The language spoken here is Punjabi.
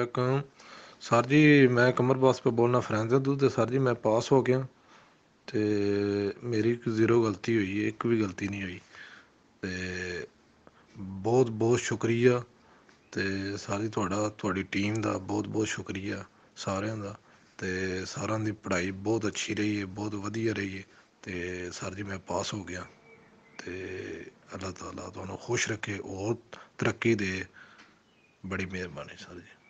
ਅਸਲਾਮ ਸਰ ਜੀ ਮੈਂ ਕਮਰ ਤੋਂ ਬੋਲਣਾ ਫਰੈਂਸ ਦੂ ਤੇ ਸਰ ਜੀ ਮੈਂ ਪਾਸ ਹੋ ਗਿਆ ਤੇ ਮੇਰੀ ਇੱਕ ਜ਼ੀਰੋ ਗਲਤੀ ਹੋਈ ਹੈ ਇੱਕ ਵੀ ਗਲਤੀ ਨਹੀਂ ਹੋਈ ਤੇ ਬਹੁਤ ਬਹੁਤ ਸ਼ੁਕਰੀਆ ਤੇ ਸਾਰੀ ਤੁਹਾਡਾ ਤੁਹਾਡੀ ਟੀਮ ਦਾ ਬਹੁਤ ਬਹੁਤ ਸ਼ੁਕਰੀਆ ਸਾਰਿਆਂ ਦਾ ਤੇ ਸਾਰਿਆਂ ਦੀ ਪੜ੍ਹਾਈ ਬਹੁਤ ਅੱਛੀ ਰਹੀ ਹੈ ਬਹੁਤ ਵਧੀਆ ਰਹੀ ਹੈ ਤੇ ਸਰ ਜੀ ਮੈਂ ਪਾਸ ਹੋ ਗਿਆ ਤੇ ਅੱਲਾਹ ਤਾਲਾ ਤੁਹਾਨੂੰ ਖੁਸ਼ ਰੱਖੇ ਔਰ ਤਰੱਕੀ ਦੇ ਬੜੀ ਮਿਹਰਬਾਨੀ ਸਰ ਜੀ